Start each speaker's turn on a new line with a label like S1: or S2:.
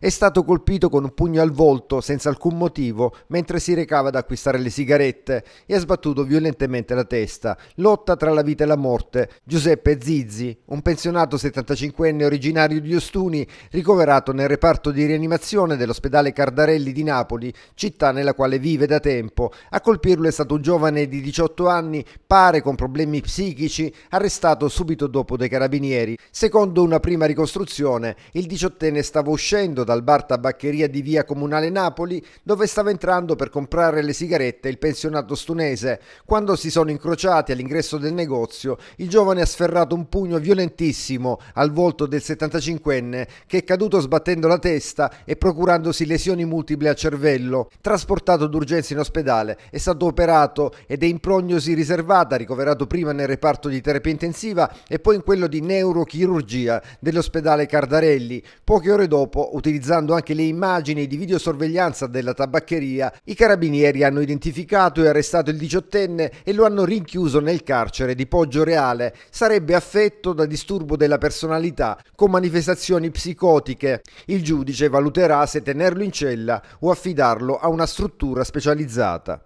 S1: È stato colpito con un pugno al volto senza alcun motivo mentre si recava ad acquistare le sigarette e ha sbattuto violentemente la testa. Lotta tra la vita e la morte. Giuseppe Zizzi, un pensionato 75enne originario di Ostuni, ricoverato nel reparto di rianimazione dell'ospedale Cardarelli di Napoli, città nella quale vive da tempo. A colpirlo è stato un giovane di 18 anni, pare con problemi psichici, arrestato subito dopo dai carabinieri. Secondo una prima ricostruzione, il diciottenne stava uscendo dal bar tabaccheria di via Comunale Napoli, dove stava entrando per comprare le sigarette il pensionato stunese. Quando si sono incrociati all'ingresso del negozio, il giovane ha sferrato un pugno violentissimo al volto del 75enne, che è caduto sbattendo la testa e procurandosi lesioni multiple al cervello. Trasportato d'urgenza in ospedale, è stato operato ed è in prognosi riservata, ricoverato prima nel reparto di terapia intensiva e poi in quello di neurochirurgia dell'ospedale Cardarelli. Poche ore dopo, utilizzato utilizzando anche le immagini di videosorveglianza della tabaccheria, i carabinieri hanno identificato e arrestato il diciottenne e lo hanno rinchiuso nel carcere di Poggio Reale. Sarebbe affetto da disturbo della personalità con manifestazioni psicotiche. Il giudice valuterà se tenerlo in cella o affidarlo a una struttura specializzata.